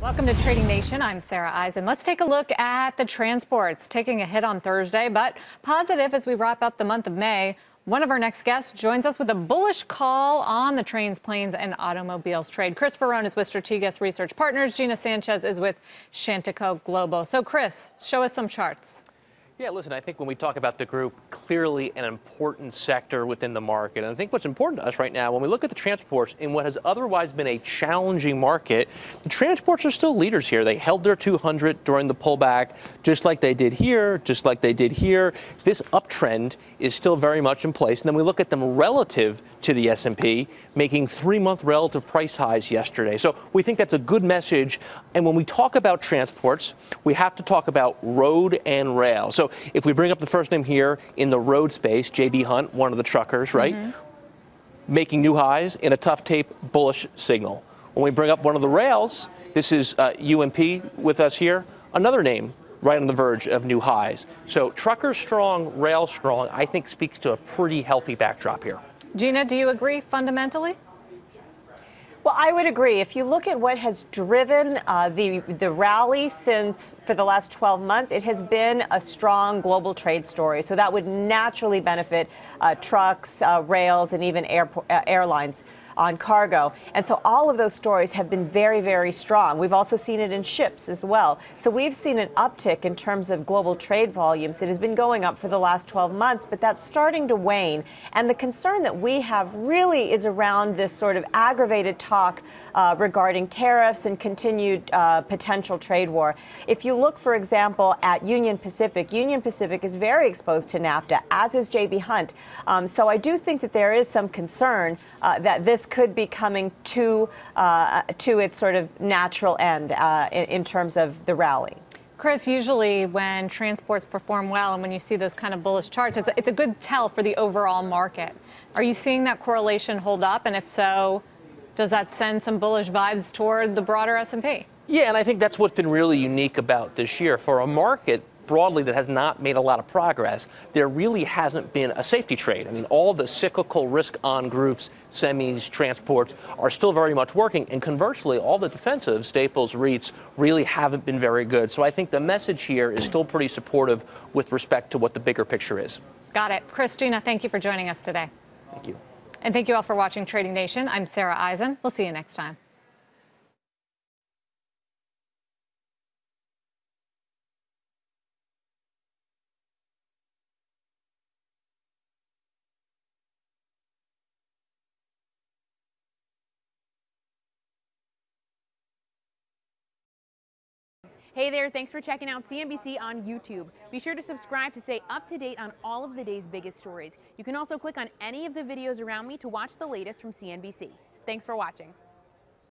Welcome to Trading Nation. I'm Sarah Eisen. Let's take a look at the transports taking a hit on Thursday, but positive as we wrap up the month of May. One of our next guests joins us with a bullish call on the trains, planes, and automobiles trade. Chris Verone is with Strategas Research Partners. Gina Sanchez is with Shantico Global. So, Chris, show us some charts. Yeah, listen, I think when we talk about the group, clearly an important sector within the market. And I think what's important to us right now, when we look at the transports in what has otherwise been a challenging market, the transports are still leaders here. They held their 200 during the pullback, just like they did here, just like they did here. This uptrend is still very much in place. And then we look at them relative to the S&P, making three-month relative price highs yesterday. So we think that's a good message. And when we talk about transports, we have to talk about road and rail. So if we bring up the first name here in the road space, J.B. Hunt, one of the truckers, right? Mm -hmm. Making new highs in a tough tape bullish signal. When we bring up one of the rails, this is uh, UMP with us here, another name right on the verge of new highs. So trucker strong, rail strong, I think speaks to a pretty healthy backdrop here. Gina, do you agree fundamentally? Well, I would agree. If you look at what has driven uh, the the rally since for the last 12 months, it has been a strong global trade story. So that would naturally benefit uh, trucks, uh, rails, and even air, uh, airlines on cargo. And so all of those stories have been very, very strong. We've also seen it in ships as well. So we've seen an uptick in terms of global trade volumes. It has been going up for the last 12 months, but that's starting to wane. And the concern that we have really is around this sort of aggravated talk uh, regarding tariffs and continued uh, potential trade war. If you look, for example, at Union Pacific, Union Pacific is very exposed to NAFTA, as is J.B. Hunt. Um, so I do think that there is some concern uh, that this could be coming to, uh, to its sort of natural end uh, in, in terms of the rally? Chris, usually when transports perform well and when you see those kind of bullish charts, it's a, it's a good tell for the overall market. Are you seeing that correlation hold up? And if so, does that send some bullish vibes toward the broader S&P? Yeah, and I think that's what's been really unique about this year. For a market broadly that has not made a lot of progress, there really hasn't been a safety trade. I mean, all the cyclical risk on groups, semis, transports, are still very much working. And conversely, all the defensive staples, REITs, really haven't been very good. So I think the message here is still pretty supportive with respect to what the bigger picture is. Got it. Christina, thank you for joining us today. Thank you. And thank you all for watching Trading Nation. I'm Sarah Eisen. We'll see you next time. Hey there, thanks for checking out CNBC on YouTube. Be sure to subscribe to stay up to date on all of the day's biggest stories. You can also click on any of the videos around me to watch the latest from CNBC. Thanks for watching.